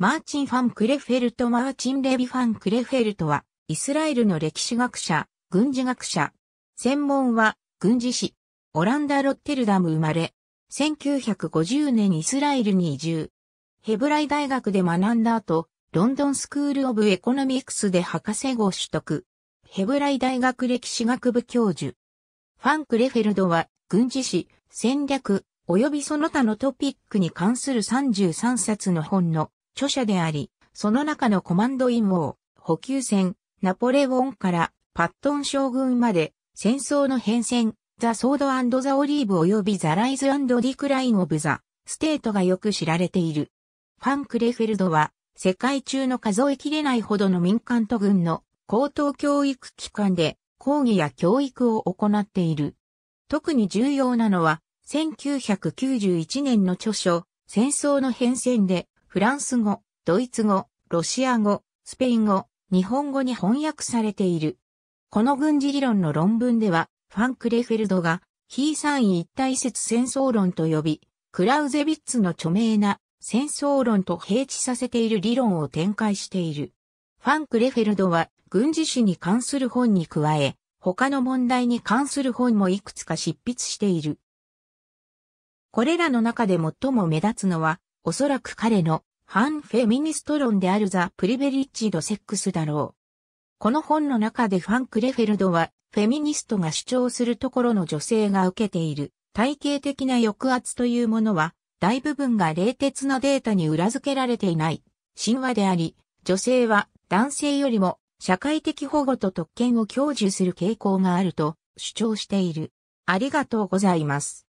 マーチン・ファン・クレフェルト・マーチン・レビ・ファン・クレフェルトは、イスラエルの歴史学者、軍事学者。専門は、軍事史。オランダ・ロッテルダム生まれ。1950年イスラエルに移住。ヘブライ大学で学んだ後、ロンドンスクール・オブ・エコノミクスで博士号取得。ヘブライ大学歴史学部教授。ファン・クレフェルドは、軍事史、戦略、及びその他のトピックに関する33冊の本の著者であり、その中のコマンド員王、補給船、ナポレオンからパットン将軍まで、戦争の変遷、ザ・ソードアンド・ザ・オリーブ及びザ・ライズ・アンド・ディクライン・オブ・ザ・ステートがよく知られている。ファンクレフェルドは、世界中の数えきれないほどの民間と軍の高等教育機関で講義や教育を行っている。特に重要なのは、1991年の著書、戦争の変遷でフランス語、ドイツ語、ロシア語、スペイン語、日本語に翻訳されている。この軍事理論の論文では、ファンクレフェルドが、非三位一体説戦争論と呼び、クラウゼビッツの著名な戦争論と併置させている理論を展開している。ファンクレフェルドは軍事史に関する本に加え、他の問題に関する本もいくつか執筆している。これらの中で最も目立つのは、おそらく彼の反フェミニスト論であるザ・プリベリッジド・セックスだろう。この本の中でファン・クレフェルドは、フェミニストが主張するところの女性が受けている体系的な抑圧というものは、大部分が冷徹なデータに裏付けられていない神話であり、女性は男性よりも社会的保護と特権を享受する傾向があると主張している。ありがとうございます。